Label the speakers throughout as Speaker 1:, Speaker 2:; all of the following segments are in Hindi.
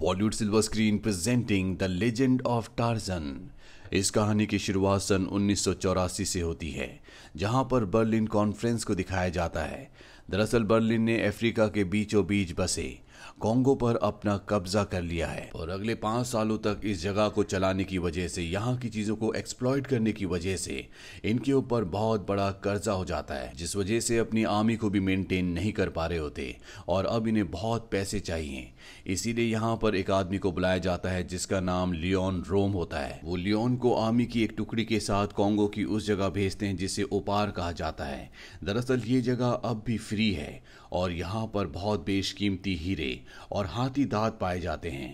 Speaker 1: Bollywood silver screen presenting the legend of Tarzan इस कहानी की शुरुआत सन उन्नीस से होती है जहां पर बर्लिन कॉन्फ्रेंस को दिखाया जाता है दरअसल बर्लिन ने अफ्रीका के बीचों बीच बसे कोंगो पर अपना कब्जा कर लिया है और अगले पांच सालों तक इस जगह को चलाने की वजह से यहाँ की चीजों को एक्सप्लॉयट करने की वजह से इनके ऊपर बहुत बड़ा कर्जा हो जाता है जिस वजह से अपनी आर्मी को भी मेंटेन नहीं कर पा रहे होते और अब इन्हें बहुत पैसे चाहिए इसीलिए यहाँ पर एक आदमी को बुलाया जाता है जिसका नाम लियोन रोम होता है वो लियोन को आर्मी की एक टुकड़ी के साथ कॉन्गो की उस जगह भेजते हैं जिसे ओपार कहा जाता है दरअसल ये जगह अब भी फ्री है और यहाँ पर बहुत बेशकीमती हीरे और हाथी दांत पाए जाते हैं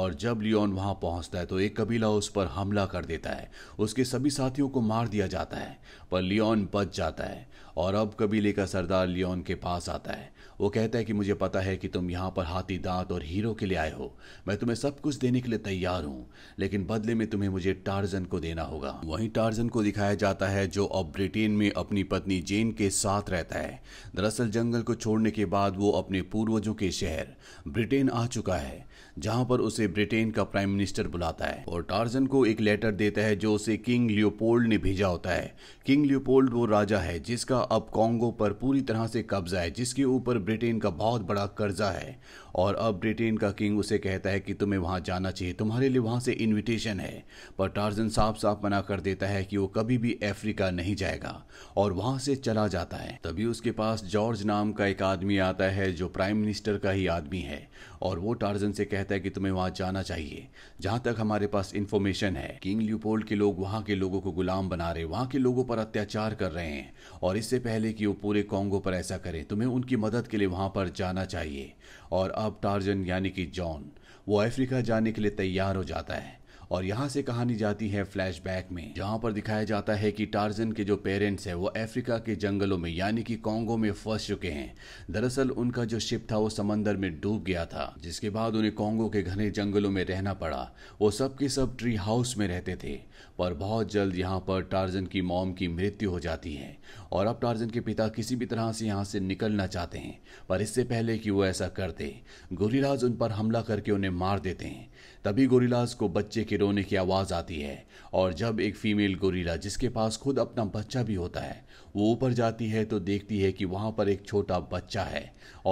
Speaker 1: और जब लियोन वहाँ पहुँचता है तो एक कबीला उस पर हमला कर देता है उसके सभी साथियों को मार दिया जाता है पर लियोन बच जाता है और अब कबीले का सरदार लियोन के पास आता है वो कहता है कि मुझे पता है कि तुम यहाँ पर हाथी दांत और हीरो के लिए आए हो मैं तुम्हें सब कुछ देने के लिए तैयार हूँ लेकिन बदले में तुम्हें मुझे टार्जन को देना होगा वहीं टार्जन को दिखाया जाता है जो अब ब्रिटेन में अपनी पत्नी जेन के साथ रहता है दरअसल जंगल को छोड़ने के बाद वो अपने पूर्वजों के शहर ब्रिटेन आ चुका है जहाँ पर उसे ब्रिटेन का प्राइम मिनिस्टर बुलाता है और टार्जन को एक लेटर देता है जो उसे किंग लियोपोल्ड ने भेजा होता है किंग लियोपोल्ड वो राजा है जिसका अब कॉन्गो पर पूरी तरह से कब्जा है जिसके ऊपर ब्रिटेन का बहुत बड़ा कर्जा है और अब ब्रिटेन का किंग उसे कहता है कि तुम्हें वहां जाना चाहिए तुम्हारे लिए वहां से इनविटेशन है पर टार्जन साफ साफ मना कर देता है कि वो कभी भी अफ्रीका नहीं जाएगा और वहां से चला जाता है तभी उसके पास जॉर्ज नाम का एक आदमी आता है जो प्राइम मिनिस्टर का ही आदमी है और वो टार्जन से कहता है कि तुम्हें वहां जाना चाहिए जहां तक हमारे पास इन्फॉर्मेशन है किंग ल्यूपोल्ड के लोग वहां के लोगों को गुलाम बना रहे वहाँ के लोगों पर अत्याचार कर रहे हैं और इससे पहले कि वो पूरे कॉन्गो पर ऐसा करें तुम्हें उनकी मदद के लिए वहां पर जाना चाहिए और अब टार्जन यानी कि जॉन वो अफ्रीका जाने के लिए तैयार हो जाता है और यहाँ से कहानी जाती है फ्लैशबैक में जहाँ पर दिखाया जाता है कि टार्जन के जो पेरेंट्स है वो अफ्रीका के जंगलों में यानी कि कॉन्गो में फंस चुके हैं दरअसल उनका जो शिप था वो समंदर में डूब गया था जिसके बाद उन्हें कॉन्गो के घने जंगलों में रहना पड़ा वो सब के सब ट्री हाउस में रहते थे पर बहुत जल्द यहाँ पर टार्जन की मॉम की मृत्यु हो जाती है और अब टार्जन के पिता किसी भी तरह से यहाँ से निकलना चाहते हैं पर इससे पहले कि वो ऐसा करते गोरीलाज उन पर हमला करके उन्हें मार देते हैं तभी गोरीलाज को बच्चे के के रोने की आवाज़ आती है और जब एक फीमेल गोरीला जिसके पास खुद अपना बच्चा भी होता है वो ऊपर जाती है तो देखती है कि वहां पर एक छोटा बच्चा है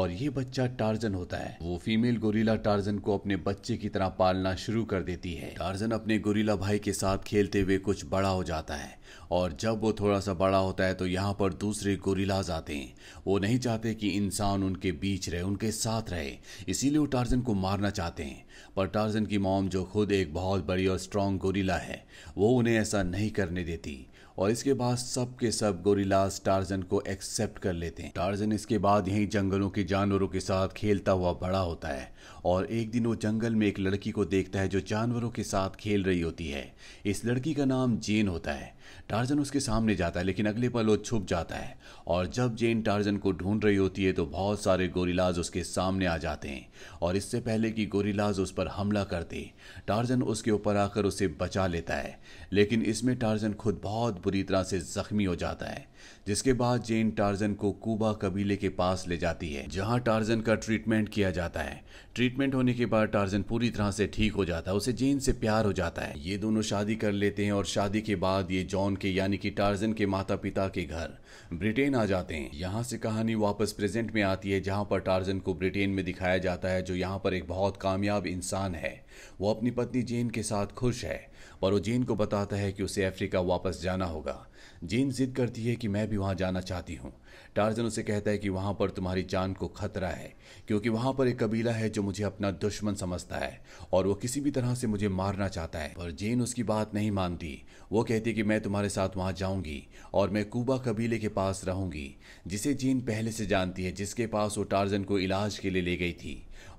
Speaker 1: और ये बच्चा टार्जन होता है वो फीमेल गोरीला टार्जन को अपने बच्चे की तरह पालना शुरू कर देती है टार्जन अपने गोरीला भाई के साथ खेलते हुए कुछ बड़ा हो जाता है और जब वो थोड़ा सा बड़ा होता है तो यहाँ पर दूसरे गोरिलाज आते हैं वो नहीं चाहते कि इंसान उनके बीच रहे उनके साथ रहे इसीलिए वो टार्जन को मारना चाहते हैं पर टार्जन की मॉम जो खुद एक बहुत बड़ी और स्ट्रांग गोरिला है वो उन्हें ऐसा नहीं करने देती और इसके बाद सब के सब गोरिलास टार्जन को एक्सेप्ट कर लेते हैं टार्जन इसके बाद यहीं जंगलों के जानवरों के साथ खेलता हुआ बड़ा होता है और एक दिन वो जंगल में एक लड़की को देखता है जो जानवरों के साथ खेल रही होती है इस लड़की का नाम जेन होता है टार्जन उसके सामने जाता है लेकिन अगले पल वो छुप जाता है और जब जेन टार्जन को ढूंढ रही होती है तो बहुत सारे गोरिलाज उसके सामने आ जाते हैं और इससे पहले कि गोरिलाज उस पर हमला करते टार्जन उसके ऊपर आकर उसे बचा लेता है लेकिन इसमें टार्जन खुद बहुत बुरी तरह से जख्मी हो जाता है जिसके बाद जेन टार्जन को कुबा कबीले के पास ले जाती है जहां टार्जन का ट्रीटमेंट किया जाता है ट्रीटमेंट होने के बाद टार्जन पूरी तरह से ठीक हो जाता है उसे जेन से प्यार हो जाता है ये दोनों शादी कर लेते हैं और शादी के बाद ये जॉन के यानी कि टार्जन के माता पिता के घर ब्रिटेन आ जाते हैं यहाँ से कहानी वापस प्रेजेंट में आती है जहाँ पर टार्जन को ब्रिटेन में दिखाया जाता है जो यहाँ पर एक बहुत कामयाब इंसान है वो अपनी पत्नी जेन के साथ खुश है और वो जेन को बताता है कि उसे अफ्रीका वापस जाना होगा जेन जिद करती है कि मैं भी वहाँ जाना चाहती हूँ टार्जन उसे कहता है कि वहाँ पर तुम्हारी जान को खतरा है क्योंकि वहाँ पर एक कबीला है जो मुझे अपना दुश्मन समझता है और वो किसी भी तरह से मुझे मारना चाहता है पर जेन उसकी बात नहीं मानती वो कहती है कि मैं तुम्हारे साथ वहाँ जाऊँगी और मैं कुबा कबीले के पास रहूंगी जिसे जेन पहले से जानती है जिसके पास वो टार्जन को इलाज के लिए ले गई थी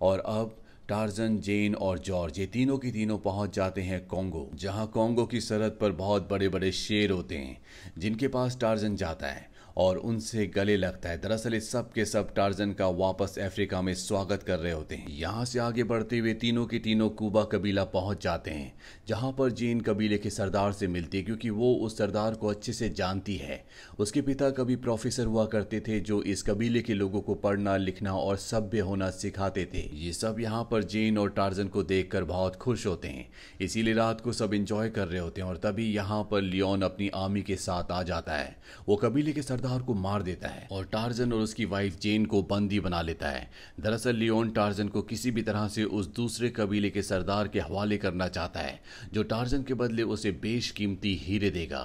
Speaker 1: और अब टार्जन जेन और जॉर्ज ये तीनों की तीनों पहुंच जाते हैं कोंगो जहां कोंगो की सरहद पर बहुत बड़े बड़े शेर होते हैं जिनके पास टार्जन जाता है और उनसे गले लगता है दरअसल इस सब के सब टार्जन का वापस अफ्रीका में स्वागत कर रहे होते हैं यहाँ से आगे बढ़ते हुए तीनों के तीनों कुबा कबीला पहुँच जाते हैं जहाँ पर जीन कबीले के सरदार से मिलती है क्योंकि वो उस सरदार को अच्छे से जानती है उसके पिता कभी प्रोफेसर हुआ करते थे जो इस कबीले के लोगों को पढ़ना लिखना और सभ्य होना सिखाते थे ये सब यहाँ पर जेन और टार्जन को देख बहुत खुश होते हैं इसीलिए रात को सब इंजॉय कर रहे होते हैं और तभी यहाँ पर लियोन अपनी आर्मी के साथ आ जाता है वो कबीले के सरदार सरदार को मार देता है और टार्जन और उसकी वाइफ जेन को बंदी बना लेता है दरअसल लियोन टार्जन को किसी भी तरह से उस दूसरे कबीले के सरदार के हवाले करना चाहता है जो टार्जन के बदले उसे बेशकीमती हीरे देगा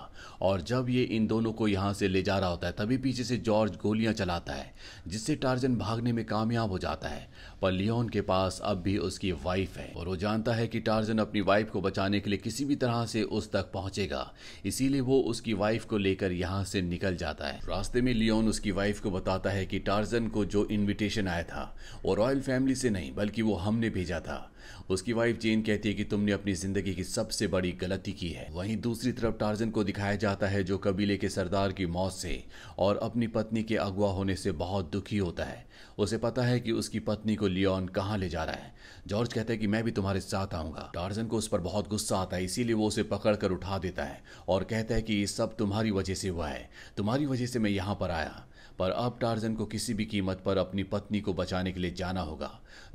Speaker 1: और जब ये इन दोनों को यहाँ से ले जा रहा होता है तभी पीछे से जॉर्ज गोलियां चलाता है जिससे टार्जन भागने में कामयाब हो जाता है पर लियोन के पास अब भी उसकी वाइफ है और वो जानता है कि टार्जन अपनी वाइफ को बचाने के लिए किसी भी तरह से उस तक पहुंचेगा इसीलिए वो उसकी वाइफ को लेकर यहाँ से निकल जाता है रास्ते में लियोन उसकी वाइफ को बताता है कि टार्जन को जो इनविटेशन आया था वो रॉयल फैमिली से नहीं बल्कि वो हमने भेजा था उसकी वाइफ जेन कहती है कि तुमने अपनी जिंदगी की सबसे बड़ी गलती की है वहीं दूसरी तरफ टार्जन को दिखाया जाता है जो कबीले के सरदार की मौत से और अपनी पत्नी के अगवा होने से बहुत दुखी होता है उसे पता है कि उसकी पत्नी को लियोन कहाँ ले जा रहा है जॉर्ज कहता है कि मैं भी तुम्हारे साथ आऊंगा टार्जन को उस पर बहुत गुस्सा आता है इसीलिए वो उसे पकड़ उठा देता है और कहता है कि ये सब तुम्हारी वजह से हुआ है तुम्हारी वजह से मैं यहाँ पर आया पर अब टार्जन को किसी भी कीमत पर अपनी पत्नी को बचाने के लिए जाना होगा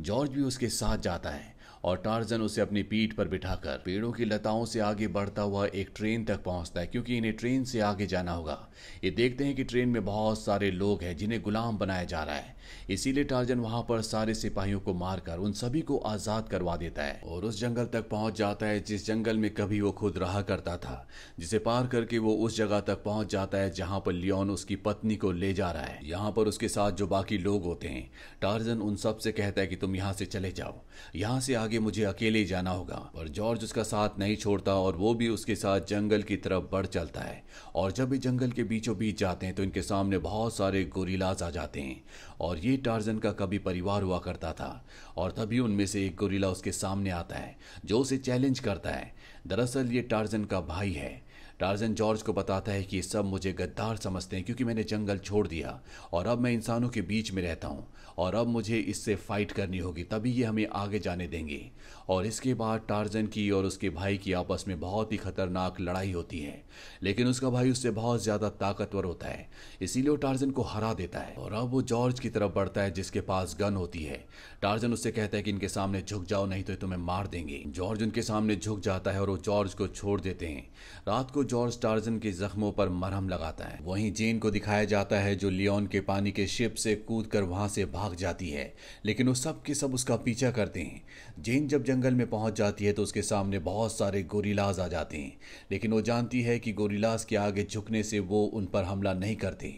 Speaker 1: जॉर्ज भी उसके साथ जाता है और टार्जन उसे अपनी पीठ पर बिठाकर पेड़ों की लताओं से आगे बढ़ता हुआ एक ट्रेन तक पहुंचता है क्योंकि इन्हें ट्रेन से आगे जाना होगा ये देखते हैं कि ट्रेन में बहुत सारे लोग हैं जिन्हें गुलाम बनाया जा रहा है इसीलिए टार्जन वहां पर सारे सिपाहियों को मारकर उन सभी को आजाद करवा देता है और उस जंगल तक पहुंच जाता है जिस जंगल में कभी वो खुद रहा करता था जिसे पार करके वो उस जगह तक पहुंच जाता है जहां पर लियोन उसकी पत्नी को ले जा रहा है यहाँ पर उसके साथ जो बाकी लोग होते हैं टार्जन उन सब से कहता है कि तुम यहाँ से चले जाओ यहाँ से आगे मुझे अकेले जाना होगा पर जॉर्ज उसका साथ नहीं छोड़ता और वो भी उसके साथ जंगल की तरफ बढ़ चलता है और जब भी जंगल के बीचों बीच जाते हैं तो इनके सामने बहुत सारे गोरीलाज आ जाते हैं और और ये टार्जन का कभी परिवार हुआ करता था और तभी उनमें से एक गोरिल्ला उसके सामने आता है जो उसे चैलेंज करता है दरअसल ये टार्जन का भाई है टार्जन जॉर्ज को बताता है कि सब मुझे गद्दार समझते हैं क्योंकि मैंने जंगल छोड़ दिया और अब मैं इंसानों के बीच में रहता हूँ और अब मुझे इससे फाइट करनी होगी तभी ये हमें आगे जाने देंगे और इसके बाद टार्जन की और उसके भाई की आपस में बहुत ही खतरनाक लड़ाई होती है लेकिन उसका भाई उससे बहुत ज्यादा ताकतवर होता है इसीलिए वो टार्जन को हरा देता है और अब वो जॉर्ज की तरफ बढ़ता है जिसके पास गन होती है टार्जन उससे कहता है कि इनके सामने झुक जाओ नहीं तो तुम्हें मार देंगे जॉर्ज उनके सामने झुक जाता है और वो जॉर्ज को छोड़ देते हैं रात को जॉर्ज टार्जन के जख्मों पर मरहम लगाता है वहीं जेन को दिखाया जाता है जो लियोन के पानी के शिप से कूद कर वहां से भाग जाती है लेकिन वो सब के सब उसका पीछा करते हैं जेन जब जंगल में पहुंच जाती है तो उसके सामने बहुत सारे गोरीलाज आ जाते हैं लेकिन वो जानती है कि गोरीलाज के आगे झुकने से वो उन पर हमला नहीं करते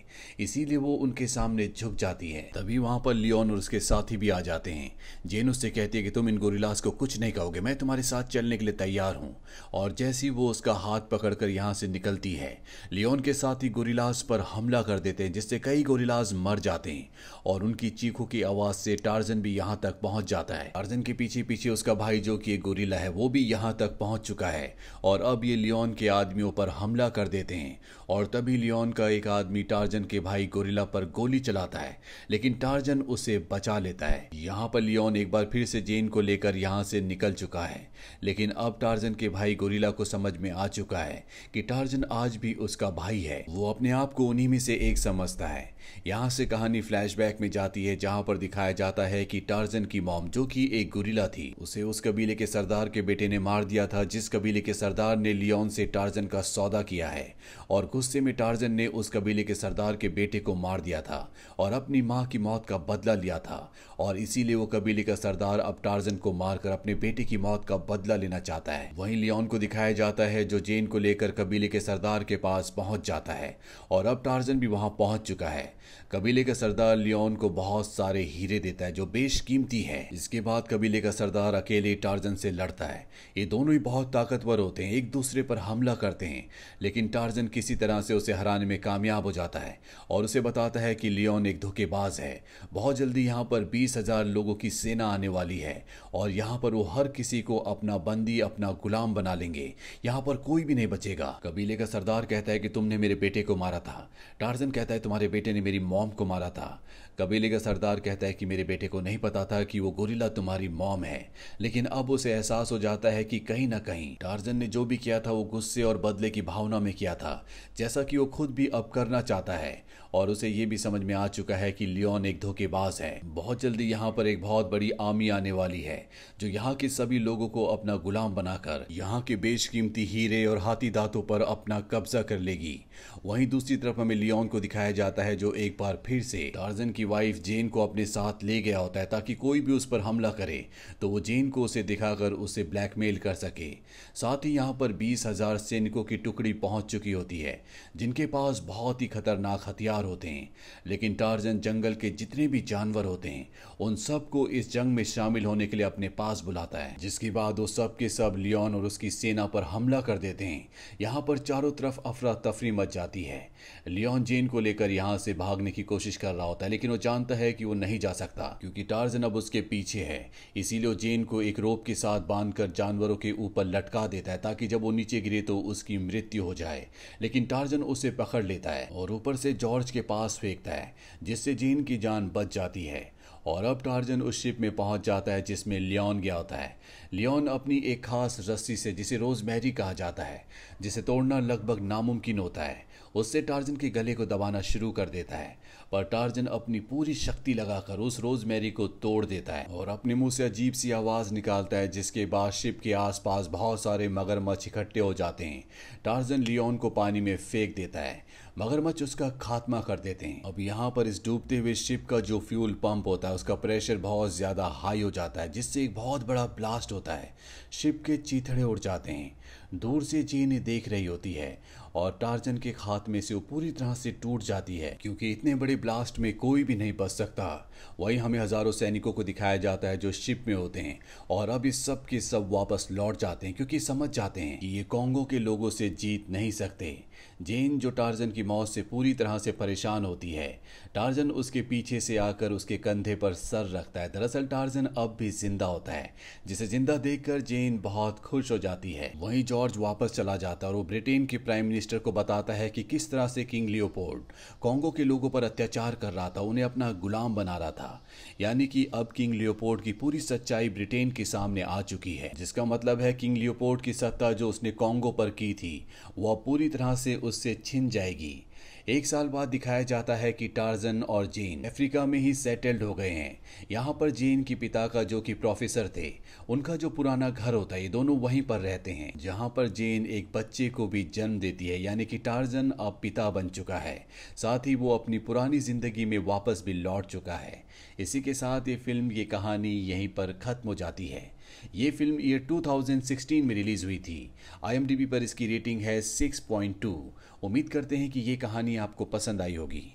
Speaker 1: इसीलिए वो उनके सामने झुक जाती है तभी वहां पर लियोन और उसके साथी भी आ जाते हैं जेन उससे कहती है कि तुम इन गोरीलाज को कुछ नहीं कहोगे मैं तुम्हारे साथ चलने के लिए तैयार हूँ और जैसी वो उसका हाथ पकड़कर यहाँ से निकलती है लियोन के साथी गोरीलाज पर हमला कर देते हैं जिससे कई गोरीलाज मर जाते हैं और उनकी चीखों की आवाज़ से टार्जन भी यहाँ तक पहुंच जाता है टार्जन के पीछे पीछे उसका भाई जो कि गोरिल्ला है वो भी यहाँ तक पहुंच चुका है और अब ये लियोन के आदमियों पर हमला कर देते हैं और तभी लियोन का एक आदमी टार्जन के भाई गोरिल्ला पर गोली चलाता है लेकिन टार्जन उसे बचा लेता है यहाँ पर लियोन एक बार फिर से जेन को लेकर यहाँ से निकल चुका है लेकिन अब टार्जन के भाई गोरिल्ला को समझ में आ चुका है कि टार्जन आज भी उसका भाई है वो अपने आप को उन्हीं में से एक समझता है यहाँ से कहानी फ्लैशबैक में जाती है जहाँ पर दिखाया जाता है कि टार्जन की मॉम जो कि एक गुरिला थी उसे उस कबीले के सरदार के बेटे ने मार दिया था जिस कबीले के सरदार ने लियोन से टार्जन का सौदा किया है और गुस्से में टार्जन ने उस कबीले के सरदार के बेटे को मार दिया था और अपनी माँ की मौत का बदला लिया था और इसीलिए वो कबीले का सरदार अब टार्जन को मारकर अपने बेटे की मौत का बदला लेना चाहता है वहीं लियोन को दिखाया जाता है जो जेन को लेकर कबीले के सरदार के पास पहुंच जाता है और अब टार्जन भी वहां पहुंच चुका है कबीले का सरदार लियोन को बहुत सारे हीरे देता है जो बेशकीमती है इसके बाद कबीले का सरदार अकेले टार्जन से लड़ता है ये दोनों ही बहुत ताकतवर होते हैं एक दूसरे पर हमला करते हैं लेकिन टार्जन किसी तरह से उसे हराने में कामयाब हो जाता है और उसे बताता है कि लियोन एक धोखेबाज है बहुत जल्दी यहाँ पर बीस हजार लोगों की सेना आने वाली है और यहाँ पर वो हर किसी को अपना बंदी अपना गुलाम बना लेंगे यहाँ पर कोई भी नहीं बचेगा कबीले का सरदार कहता है कि तुमने मेरे बेटे को मारा था टार्जन कहता है तुम्हारे बेटे ने मेरी मॉम को मारा था कबीले का सरदार कहता है कि मेरे बेटे को नहीं पता था कि वो गोरिल्ला तुम्हारी मॉम है लेकिन अब उसे एहसास हो जाता है कि कहीं ना कहीं टार्जन ने जो भी किया था वो गुस्से और बदले की भावना में किया था जैसा कि वो खुद भी अब करना चाहता है और उसे ये भी समझ में आ चुका है कि लियोन एक धोखेबाज है बहुत जल्दी यहाँ पर एक बहुत बड़ी आमी आने वाली है जो यहाँ के सभी लोगों को अपना गुलाम बनाकर यहाँ के बेशकीमती हीरे और हाथी दांतों पर अपना कब्जा कर लेगी वहीं दूसरी तरफ हमें लियोन को दिखाया जाता है जो एक बार फिर से टार्जन की उसकी वाइफ जेन को अपने साथ ले गया होता है ताकि कोई भी उस पर हमला करे तो वो जेन को उसे दिखाकर उसे ब्लैकमेल कर सके साथ ही यहाँ पर बीस हजार सैनिकों की टुकड़ी पहुंच चुकी होती है जिनके पास बहुत ही खतरनाक हथियार होते हैं लेकिन टारजन जंगल के जितने भी जानवर होते हैं उन सबको इस जंग में शामिल होने के लिए अपने पास बुलाता है जिसके बाद वो सब के सब लियोन और उसकी सेना पर हमला कर देते हैं यहाँ पर चारों तरफ अफरा तफरी मच जाती है लियोन जेन को लेकर यहाँ से भागने की कोशिश कर रहा होता है लेकिन वो जानता है कि वो नहीं जा सकता क्योंकि टार्जन अब उसके पीछे है इसीलिए जेन को एक रोप के साथ बांधकर जानवरों के ऊपर लटका देता है ताकि जब वो नीचे गिरे तो उसकी मृत्यु हो जाए लेकिन टार्जन उसे पकड़ लेता है और ऊपर से जॉर्ज के पास फेंकता है जिससे जेन की जान बच जाती है और अब टार्जन उस शिप में पहुंच जाता है जिसमें लियोन गया होता है लियोन अपनी एक खास रस्सी से जिसे रोज मैरी कहा जाता है जिसे तोड़ना लगभग नामुमकिन होता है उससे टार्जन के गले को दबाना शुरू कर देता है पर टार्जन अपनी पूरी शक्ति लगाकर उस रोज मैरी को तोड़ देता है और अपने मुंह से अजीब सी आवाज निकालता है जिसके बाद शिप के आसपास बहुत सारे मगरमच्छ इकट्ठे हो जाते हैं टार्जन लियोन को पानी में फेंक देता है मगरमच्छ उसका खात्मा कर देते हैं अब यहाँ पर इस डूबते हुए शिप का जो फ्यूल पंप होता है उसका प्रेशर बहुत ज्यादा हाई हो जाता है जिससे एक बहुत बड़ा ब्लास्ट होता है शिप के चीथड़े उड़ जाते हैं दूर से चीन देख रही होती है और टार्जन के खात्मे से वो पूरी तरह से टूट जाती है क्योंकि इतने बड़े ब्लास्ट में कोई भी नहीं बच सकता वहीं हमें हजारों सैनिकों को दिखाया जाता है जो शिप में होते हैं और अब इस सब के सब वापस लौट जाते हैं क्योंकि समझ जाते हैं कि ये कॉन्गो के लोगों से जीत नहीं सकते जेन जो टार्जन की मौत से पूरी तरह से परेशान होती है टार्जन उसके पीछे से आकर उसके कंधे पर सर रखता है दरअसल टार्जन अब भी जिंदा होता है जिसे जिंदा देखकर जेन बहुत खुश हो जाती है वहीं जॉर्ज वापस चला जाता है और वो ब्रिटेन के प्राइम मिनिस्टर को बताता है कि किस तरह से किंग लियोपोर्ड कांगो के लोगों पर अत्याचार कर रहा था उन्हें अपना गुलाम बना रहा रहा था यानी कि अब किंग लियोपोर्ट की पूरी सच्चाई ब्रिटेन के सामने आ चुकी है जिसका मतलब है किंग लियोपोर्ट की सत्ता जो उसने कांगो पर की थी वह पूरी तरह से उससे छिन जाएगी एक साल बाद दिखाया जाता है कि टार्जन और जेन अफ्रीका में ही सेटल्ड हो गए हैं यहाँ पर जेन के पिता का जो कि प्रोफेसर थे उनका जो पुराना घर होता है ये दोनों वहीं पर रहते हैं जहाँ पर जेन एक बच्चे को भी जन्म देती है यानी कि टार्जन अब पिता बन चुका है साथ ही वो अपनी पुरानी जिंदगी में वापस भी लौट चुका है इसी के साथ ये फिल्म ये कहानी यहीं पर खत्म हो जाती है ये फिल्म ईयर 2016 में रिलीज हुई थी आईएमडीबी पर इसकी रेटिंग है 6.2 उम्मीद करते हैं कि ये कहानी आपको पसंद आई होगी